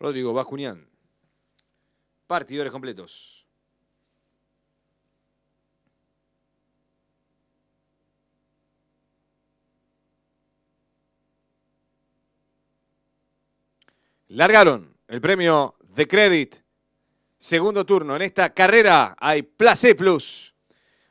Rodrigo Bascuñán. Partidores completos. Largaron el premio de Credit. Segundo turno. En esta carrera hay Place Plus.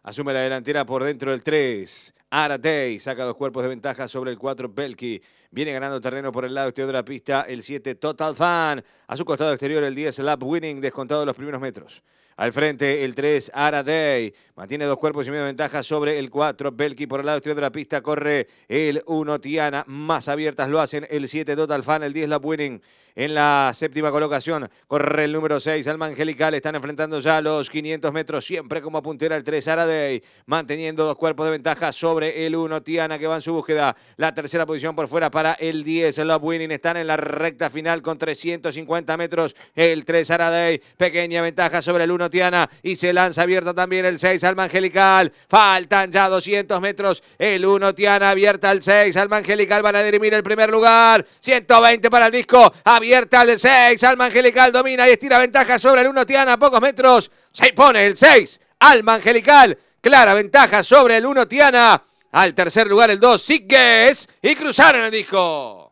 Asume la delantera por dentro del 3. ...Aradei, saca dos cuerpos de ventaja sobre el 4 Belki. Viene ganando terreno por el lado exterior de la pista el 7 Total Fan. A su costado exterior el 10 Lap Winning descontado los primeros metros. Al frente el 3 Aradei. Mantiene dos cuerpos y medio de ventaja sobre el 4 Belki. Por el lado exterior de la pista corre el 1 Tiana. Más abiertas lo hacen el 7 Total Fan, el 10 Lap Winning. En la séptima colocación corre el número 6 Alma Angelical. Están enfrentando ya los 500 metros siempre como puntera el 3 Aradei. Manteniendo dos cuerpos de ventaja sobre sobre el 1. Tiana que va en su búsqueda. La tercera posición por fuera para el 10. El Love Winning están en la recta final con 350 metros. El 3 Aradei. Pequeña ventaja sobre el 1 Tiana. Y se lanza abierta también el 6 al Angelical. Faltan ya 200 metros. El 1 Tiana abierta al 6. al Angelical van a dirimir el primer lugar. 120 para el disco. Abierta al 6. al Angelical domina y estira ventaja sobre el 1 Tiana. Pocos metros. Se pone el 6. al Angelical Clara ventaja sobre el 1 Tiana. Al tercer lugar el 2 Sigues y cruzaron el disco.